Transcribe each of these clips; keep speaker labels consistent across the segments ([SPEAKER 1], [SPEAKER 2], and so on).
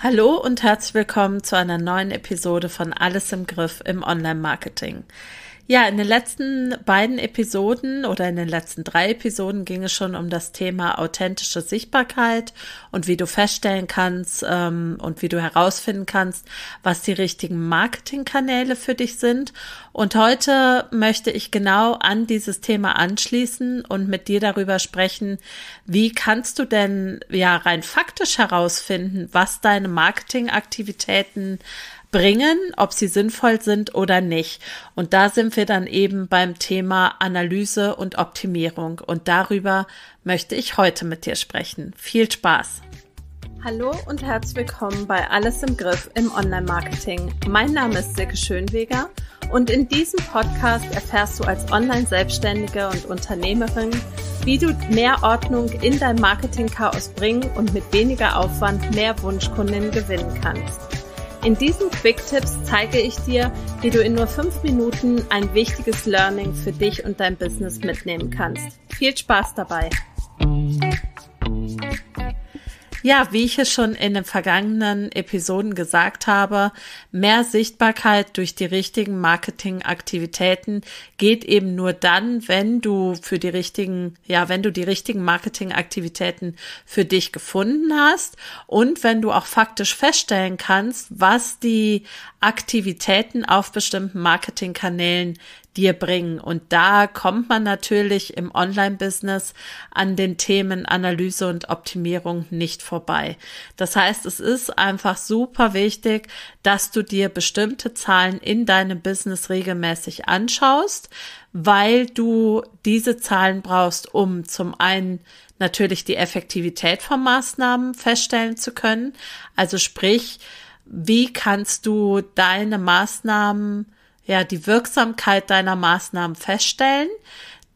[SPEAKER 1] Hallo und herzlich willkommen zu einer neuen Episode von Alles im Griff im Online-Marketing. Ja, in den letzten beiden Episoden oder in den letzten drei Episoden ging es schon um das Thema authentische Sichtbarkeit und wie du feststellen kannst ähm, und wie du herausfinden kannst, was die richtigen Marketingkanäle für dich sind. Und heute möchte ich genau an dieses Thema anschließen und mit dir darüber sprechen, wie kannst du denn ja rein faktisch herausfinden, was deine Marketingaktivitäten bringen, ob sie sinnvoll sind oder nicht. Und da sind wir dann eben beim Thema Analyse und Optimierung. Und darüber möchte ich heute mit dir sprechen. Viel Spaß! Hallo und herzlich willkommen bei Alles im Griff im Online-Marketing. Mein Name ist Silke Schönweger und in diesem Podcast erfährst du als Online-Selbstständige und Unternehmerin, wie du mehr Ordnung in dein Marketing-Chaos bringen und mit weniger Aufwand mehr Wunschkundinnen gewinnen kannst. In diesen Quick Tipps zeige ich dir, wie du in nur fünf Minuten ein wichtiges Learning für dich und dein Business mitnehmen kannst. Viel Spaß dabei! Ja, wie ich es schon in den vergangenen Episoden gesagt habe, mehr Sichtbarkeit durch die richtigen Marketingaktivitäten geht eben nur dann, wenn du für die richtigen, ja, wenn du die richtigen Marketingaktivitäten für dich gefunden hast und wenn du auch faktisch feststellen kannst, was die Aktivitäten auf bestimmten Marketingkanälen dir bringen. Und da kommt man natürlich im Online-Business an den Themen Analyse und Optimierung nicht vorbei. Das heißt, es ist einfach super wichtig, dass du dir bestimmte Zahlen in deinem Business regelmäßig anschaust, weil du diese Zahlen brauchst, um zum einen natürlich die Effektivität von Maßnahmen feststellen zu können. Also sprich, wie kannst du deine Maßnahmen ja die Wirksamkeit deiner Maßnahmen feststellen.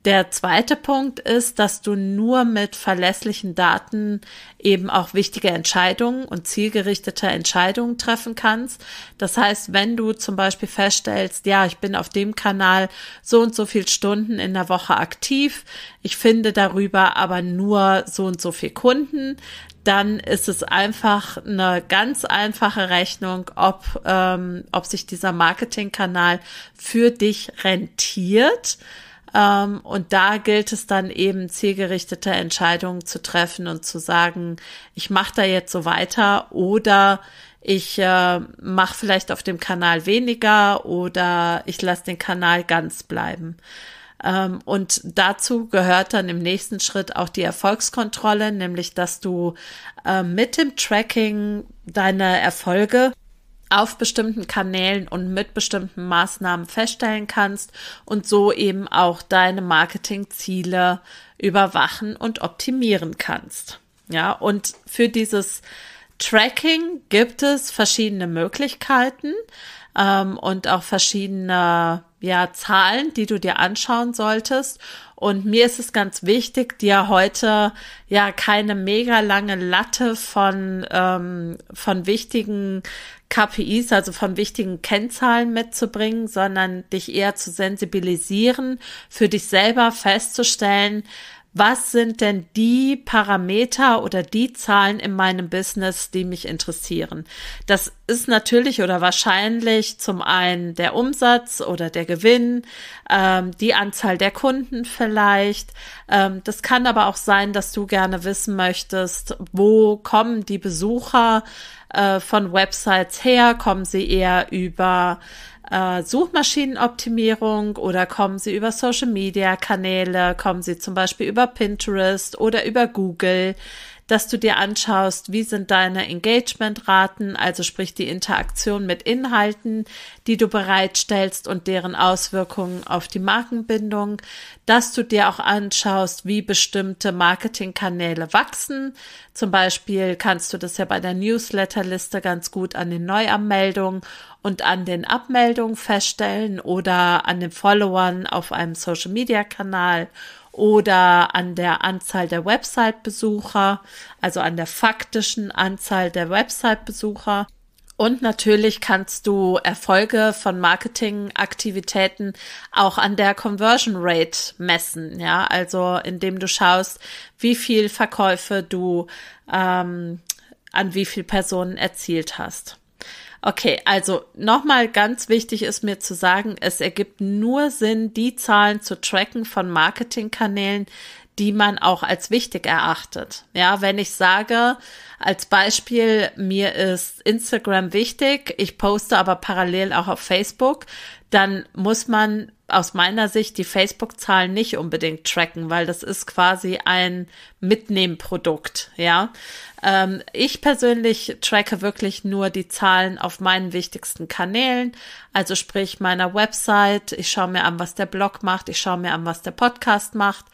[SPEAKER 1] Der zweite Punkt ist, dass du nur mit verlässlichen Daten eben auch wichtige Entscheidungen und zielgerichtete Entscheidungen treffen kannst. Das heißt, wenn du zum Beispiel feststellst, ja, ich bin auf dem Kanal so und so viel Stunden in der Woche aktiv, ich finde darüber aber nur so und so viel Kunden, dann ist es einfach eine ganz einfache Rechnung, ob, ähm, ob sich dieser Marketingkanal für dich rentiert. Ähm, und da gilt es dann eben zielgerichtete Entscheidungen zu treffen und zu sagen, ich mache da jetzt so weiter oder ich äh, mache vielleicht auf dem Kanal weniger oder ich lasse den Kanal ganz bleiben. Ähm, und dazu gehört dann im nächsten Schritt auch die Erfolgskontrolle, nämlich dass du ähm, mit dem Tracking deine Erfolge auf bestimmten Kanälen und mit bestimmten Maßnahmen feststellen kannst und so eben auch deine Marketingziele überwachen und optimieren kannst. Ja, und für dieses Tracking gibt es verschiedene Möglichkeiten ähm, und auch verschiedene ja, Zahlen, die du dir anschauen solltest. Und mir ist es ganz wichtig, dir heute ja keine mega lange Latte von, ähm, von wichtigen KPIs, also von wichtigen Kennzahlen mitzubringen, sondern dich eher zu sensibilisieren, für dich selber festzustellen, was sind denn die Parameter oder die Zahlen in meinem Business, die mich interessieren. Das ist natürlich oder wahrscheinlich zum einen der Umsatz oder der Gewinn, ähm, die Anzahl der Kunden vielleicht. Ähm, das kann aber auch sein, dass du gerne wissen möchtest, wo kommen die Besucher äh, von Websites her? Kommen sie eher über äh, Suchmaschinenoptimierung oder kommen sie über Social-Media-Kanäle, kommen sie zum Beispiel über Pinterest oder über Google dass du dir anschaust, wie sind deine Engagement-Raten, also sprich die Interaktion mit Inhalten, die du bereitstellst und deren Auswirkungen auf die Markenbindung, dass du dir auch anschaust, wie bestimmte Marketingkanäle wachsen. Zum Beispiel kannst du das ja bei der Newsletterliste ganz gut an den Neuanmeldungen und an den Abmeldungen feststellen oder an den Followern auf einem Social-Media-Kanal oder an der Anzahl der Website-Besucher, also an der faktischen Anzahl der Website-Besucher. Und natürlich kannst du Erfolge von Marketingaktivitäten auch an der Conversion Rate messen, ja, also indem du schaust, wie viel Verkäufe du ähm, an wie viel Personen erzielt hast. Okay, also nochmal ganz wichtig ist mir zu sagen, es ergibt nur Sinn, die Zahlen zu tracken von Marketingkanälen, die man auch als wichtig erachtet. Ja, wenn ich sage, als Beispiel, mir ist Instagram wichtig, ich poste aber parallel auch auf Facebook, dann muss man aus meiner Sicht die Facebook-Zahlen nicht unbedingt tracken, weil das ist quasi ein Mitnehmprodukt, ja. Ähm, ich persönlich tracke wirklich nur die Zahlen auf meinen wichtigsten Kanälen, also sprich meiner Website. Ich schaue mir an, was der Blog macht. Ich schaue mir an, was der Podcast macht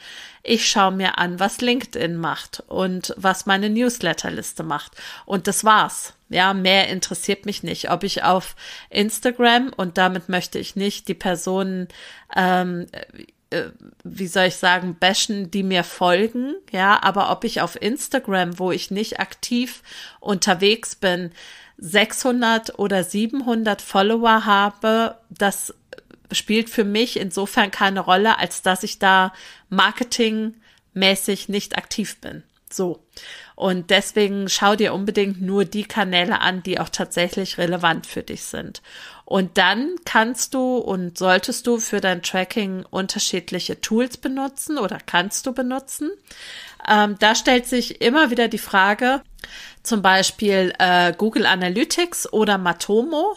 [SPEAKER 1] ich schaue mir an, was LinkedIn macht und was meine Newsletterliste macht. Und das war's. Ja, mehr interessiert mich nicht. Ob ich auf Instagram und damit möchte ich nicht die Personen, ähm, äh, wie soll ich sagen, bashen, die mir folgen. Ja, aber ob ich auf Instagram, wo ich nicht aktiv unterwegs bin, 600 oder 700 Follower habe, das spielt für mich insofern keine Rolle, als dass ich da marketingmäßig nicht aktiv bin. So. Und deswegen schau dir unbedingt nur die Kanäle an, die auch tatsächlich relevant für dich sind. Und dann kannst du und solltest du für dein Tracking unterschiedliche Tools benutzen oder kannst du benutzen. Ähm, da stellt sich immer wieder die Frage, zum Beispiel äh, Google Analytics oder Matomo.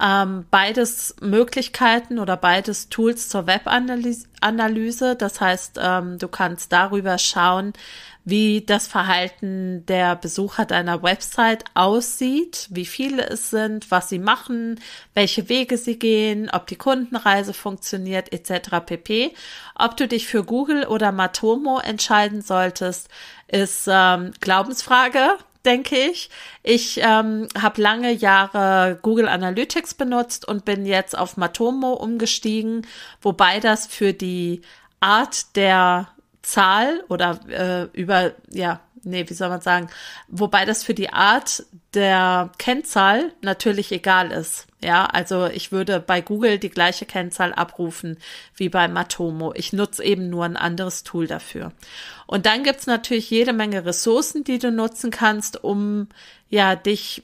[SPEAKER 1] Ähm, beides Möglichkeiten oder beides Tools zur Webanalyse. Das heißt, ähm, du kannst darüber schauen, wie das Verhalten der Besucher deiner Website aussieht, wie viele es sind, was sie machen, welche Wege sie gehen, ob die Kundenreise funktioniert etc. pp. Ob du dich für Google oder Matomo entscheiden solltest, ist ähm, Glaubensfrage denke ich. Ich ähm, habe lange Jahre Google Analytics benutzt und bin jetzt auf Matomo umgestiegen, wobei das für die Art der Zahl oder äh, über ja nee, wie soll man sagen, wobei das für die Art der Kennzahl natürlich egal ist. Ja, also ich würde bei Google die gleiche Kennzahl abrufen wie bei Matomo. Ich nutze eben nur ein anderes Tool dafür. Und dann gibt's natürlich jede Menge Ressourcen, die du nutzen kannst, um ja dich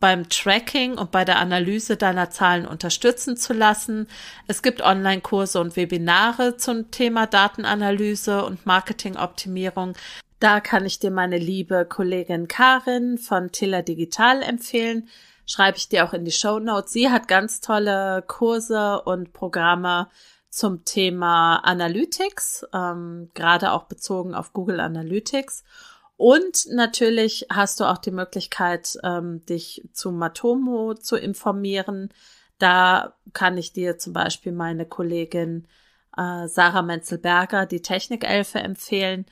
[SPEAKER 1] beim Tracking und bei der Analyse deiner Zahlen unterstützen zu lassen. Es gibt Online-Kurse und Webinare zum Thema Datenanalyse und Marketingoptimierung. Da kann ich dir meine liebe Kollegin Karin von Tiller Digital empfehlen. Schreibe ich dir auch in die Show Notes. Sie hat ganz tolle Kurse und Programme zum Thema Analytics, ähm, gerade auch bezogen auf Google Analytics. Und natürlich hast du auch die Möglichkeit, ähm, dich zu Matomo zu informieren. Da kann ich dir zum Beispiel meine Kollegin äh, Sarah Menzelberger, die Technikelfe, empfehlen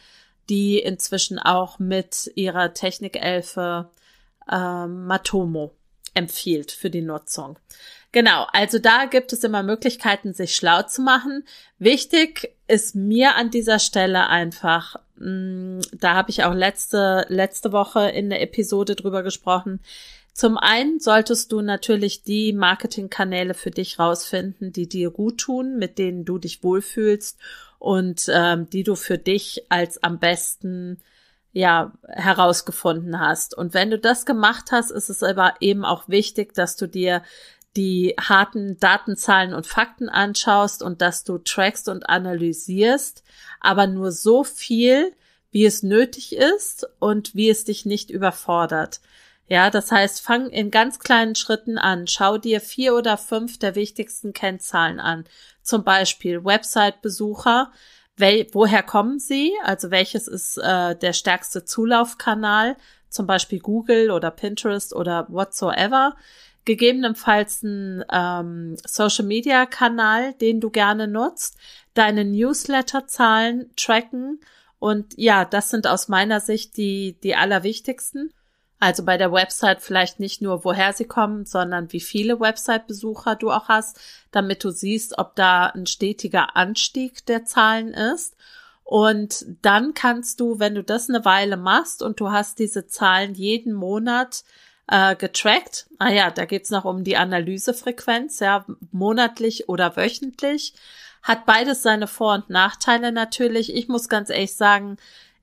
[SPEAKER 1] die inzwischen auch mit ihrer Technikelfe äh, Matomo empfiehlt für die Nutzung. Genau, also da gibt es immer Möglichkeiten, sich schlau zu machen. Wichtig ist mir an dieser Stelle einfach, mh, mm, da habe ich auch letzte, letzte Woche in der Episode drüber gesprochen, zum einen solltest du natürlich die Marketingkanäle für dich rausfinden, die dir gut tun, mit denen du dich wohlfühlst und ähm, die du für dich als am besten ja herausgefunden hast. Und wenn du das gemacht hast, ist es aber eben auch wichtig, dass du dir die harten Datenzahlen und Fakten anschaust und dass du trackst und analysierst, aber nur so viel, wie es nötig ist und wie es dich nicht überfordert. Ja, das heißt, fang in ganz kleinen Schritten an. Schau dir vier oder fünf der wichtigsten Kennzahlen an. Zum Beispiel Website-Besucher. woher kommen sie? Also welches ist äh, der stärkste Zulaufkanal? Zum Beispiel Google oder Pinterest oder whatsoever. Gegebenenfalls ein ähm, Social-Media-Kanal, den du gerne nutzt. Deine Newsletter-Zahlen tracken. Und ja, das sind aus meiner Sicht die, die allerwichtigsten. Also bei der Website vielleicht nicht nur, woher sie kommen, sondern wie viele Website-Besucher du auch hast, damit du siehst, ob da ein stetiger Anstieg der Zahlen ist. Und dann kannst du, wenn du das eine Weile machst und du hast diese Zahlen jeden Monat äh, getrackt, ah ja, da geht's noch um die Analysefrequenz, ja, monatlich oder wöchentlich, hat beides seine Vor- und Nachteile natürlich. Ich muss ganz ehrlich sagen,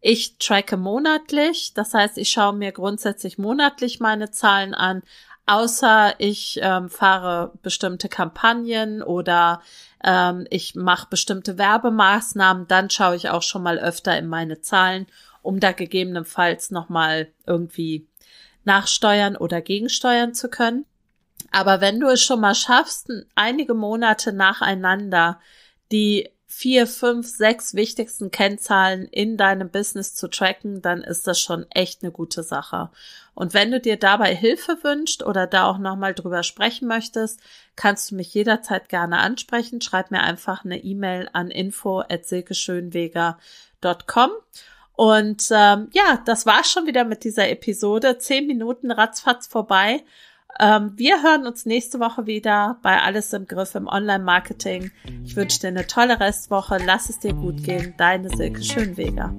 [SPEAKER 1] ich tracke monatlich, das heißt, ich schaue mir grundsätzlich monatlich meine Zahlen an, außer ich ähm, fahre bestimmte Kampagnen oder ähm, ich mache bestimmte Werbemaßnahmen, dann schaue ich auch schon mal öfter in meine Zahlen, um da gegebenenfalls nochmal irgendwie nachsteuern oder gegensteuern zu können. Aber wenn du es schon mal schaffst, einige Monate nacheinander die vier, fünf, sechs wichtigsten Kennzahlen in deinem Business zu tracken, dann ist das schon echt eine gute Sache. Und wenn du dir dabei Hilfe wünscht oder da auch nochmal drüber sprechen möchtest, kannst du mich jederzeit gerne ansprechen. Schreib mir einfach eine E-Mail an info@silkeschönweger.com. Und ähm, ja, das war's schon wieder mit dieser Episode. Zehn Minuten ratzfatz vorbei. Ähm, wir hören uns nächste Woche wieder bei Alles im Griff im Online-Marketing. Ich wünsche dir eine tolle Restwoche. Lass es dir gut gehen. Deine Silke Schönweger.